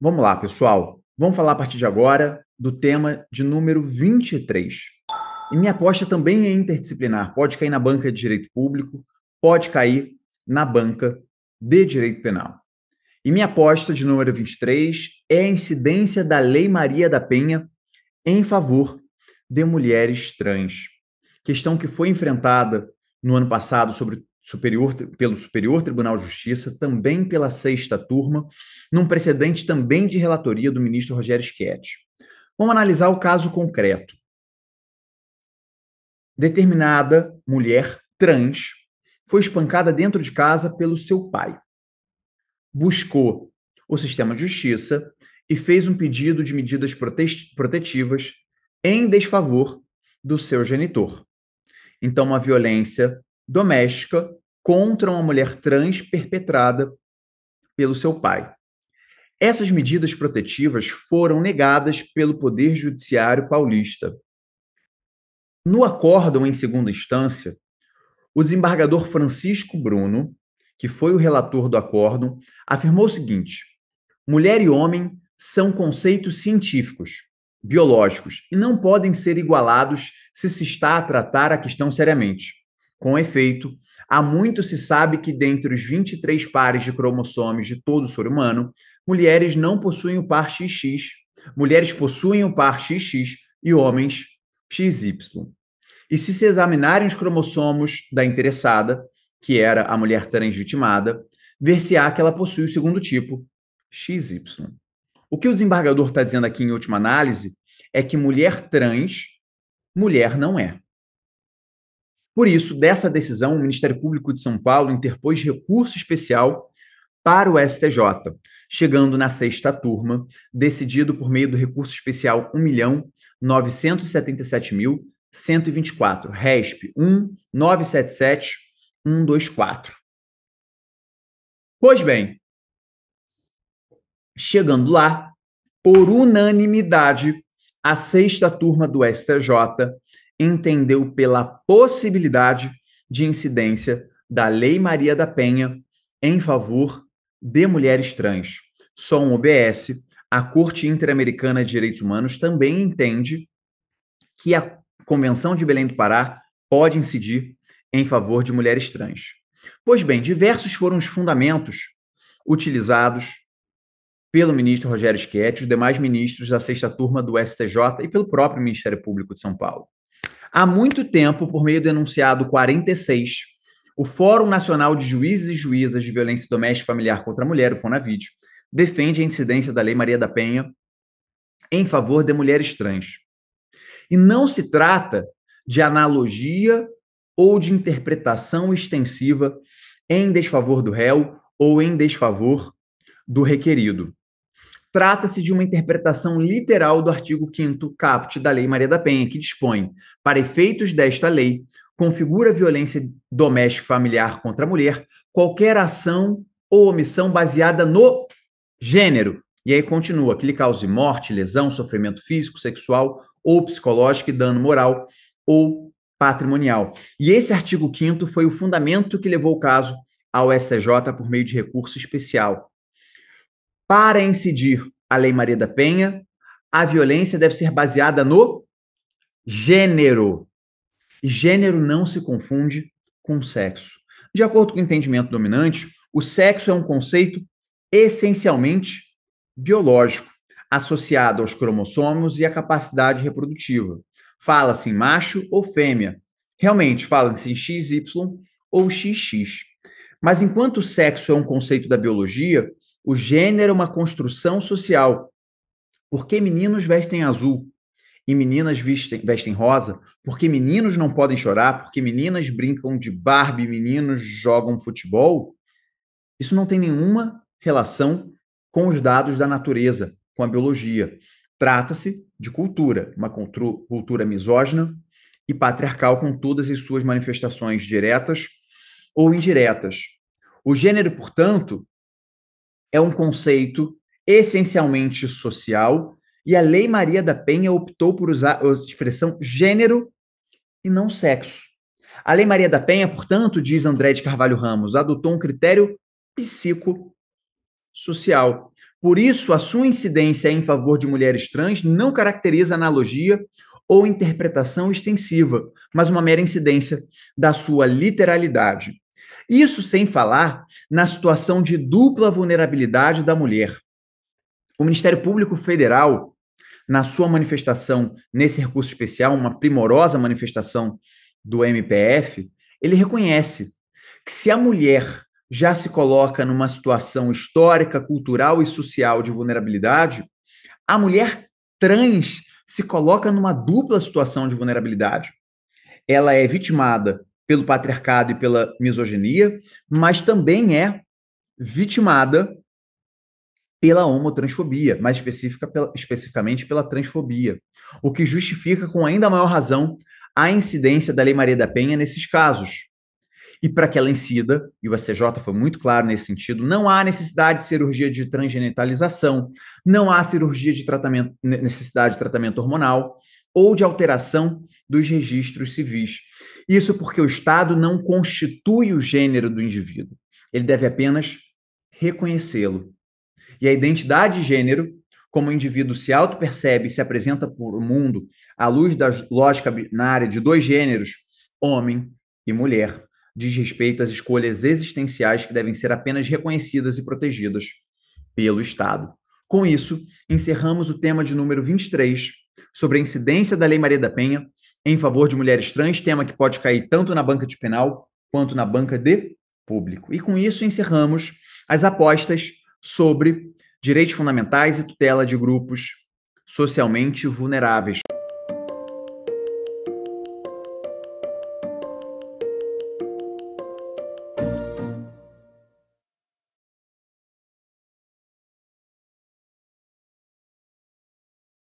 Vamos lá, pessoal. Vamos falar a partir de agora do tema de número 23. E minha aposta também é interdisciplinar. Pode cair na banca de direito público, pode cair na banca de direito penal. E minha aposta de número 23 é a incidência da Lei Maria da Penha em favor de mulheres trans. Questão que foi enfrentada no ano passado sobre superior, pelo Superior Tribunal de Justiça, também pela sexta turma, num precedente também de relatoria do ministro Rogério Schietti. Vamos analisar o caso concreto. Determinada mulher trans foi espancada dentro de casa pelo seu pai. Buscou o sistema de justiça e fez um pedido de medidas protetivas em desfavor do seu genitor. Então, uma violência doméstica contra uma mulher trans perpetrada pelo seu pai. Essas medidas protetivas foram negadas pelo Poder Judiciário paulista. No acórdão em segunda instância, o desembargador Francisco Bruno, que foi o relator do acórdão, afirmou o seguinte: mulher e homem são conceitos científicos, biológicos, e não podem ser igualados se se está a tratar a questão seriamente. Com efeito, há muito se sabe que dentre os 23 pares de cromossomos de todo o ser humano, mulheres não possuem o par XX, mulheres possuem o par XX e homens XY. E se se examinarem os cromossomos da interessada, que era a mulher transvitimada, ver-se-á que ela possui o segundo tipo, XY. O que o desembargador está dizendo aqui em última análise é que mulher trans, mulher não é. Por isso, dessa decisão, o Ministério Público de São Paulo interpôs recurso especial para o STJ, chegando na sexta turma, decidido por meio do recurso especial 1.977.124, RESP 124. Pois bem, chegando lá, por unanimidade, a sexta turma do STJ entendeu pela possibilidade de incidência da Lei Maria da Penha em favor de mulheres trans. Só um OBS, a Corte Interamericana de Direitos Humanos também entende que a Convenção de Belém do Pará pode incidir em favor de mulheres trans. Pois bem, diversos foram os fundamentos utilizados pelo ministro Rogério Schietti, os demais ministros da sexta turma do STJ e pelo próprio Ministério Público de São Paulo. Há muito tempo, por meio do enunciado 46, o Fórum Nacional de Juízes e Juízas de Violência Doméstica e Familiar contra a Mulher, o FONAVID, defende a incidência da Lei Maria da Penha em favor de mulheres trans. E não se trata de analogia ou de interpretação extensiva em desfavor do réu ou em desfavor do requerido. Trata-se de uma interpretação literal do artigo 5 caput da Lei Maria da Penha, que dispõe: para efeitos desta lei, configura violência doméstica familiar contra a mulher qualquer ação ou omissão baseada no gênero. E aí continua, que lhe cause morte, lesão, sofrimento físico, sexual ou psicológico e dano moral ou patrimonial. E esse artigo 5 foi o fundamento que levou o caso ao STJ por meio de recurso especial. Para incidir a Lei Maria da Penha, a violência deve ser baseada no gênero. Gênero não se confunde com sexo. De acordo com o entendimento dominante, o sexo é um conceito essencialmente biológico, associado aos cromossomos e à capacidade reprodutiva. Fala-se em macho ou fêmea. Realmente, fala-se em XY ou XX. Mas enquanto o sexo é um conceito da biologia, o gênero é uma construção social. Por que meninos vestem azul e meninas vestem, vestem rosa? Por que meninos não podem chorar? Por que meninas brincam de Barbie, meninos jogam futebol? Isso não tem nenhuma relação com os dados da natureza, com a biologia. Trata-se de cultura, uma cultura misógina e patriarcal com todas as suas manifestações diretas ou indiretas. O gênero, portanto, é um conceito essencialmente social e a Lei Maria da Penha optou por usar a expressão gênero e não sexo. A Lei Maria da Penha, portanto, diz André de Carvalho Ramos, adotou um critério psicossocial. Por isso, a sua incidência em favor de mulheres trans não caracteriza analogia ou interpretação extensiva, mas uma mera incidência da sua literalidade. Isso sem falar na situação de dupla vulnerabilidade da mulher. O Ministério Público Federal, na sua manifestação nesse recurso especial, uma primorosa manifestação do MPF, ele reconhece que se a mulher já se coloca numa situação histórica, cultural e social de vulnerabilidade, a mulher trans se coloca numa dupla situação de vulnerabilidade. Ela é vitimada pelo patriarcado e pela misoginia, mas também é vitimada pela homotransfobia, mais específica pela, especificamente pela transfobia, o que justifica com ainda maior razão a incidência da Lei Maria da Penha nesses casos. E para que ela incida, e o STJ foi muito claro nesse sentido, não há necessidade de cirurgia de transgenitalização, não há cirurgia de tratamento, necessidade de tratamento hormonal, ou de alteração dos registros civis. Isso porque o Estado não constitui o gênero do indivíduo, ele deve apenas reconhecê-lo. E a identidade de gênero, como o indivíduo se auto-percebe e se apresenta para o mundo à luz da lógica binária de dois gêneros, homem e mulher, diz respeito às escolhas existenciais que devem ser apenas reconhecidas e protegidas pelo Estado. Com isso, encerramos o tema de número 23 sobre a incidência da Lei Maria da Penha em favor de mulheres trans, tema que pode cair tanto na banca de penal quanto na banca de público. E com isso encerramos as apostas sobre direitos fundamentais e tutela de grupos socialmente vulneráveis.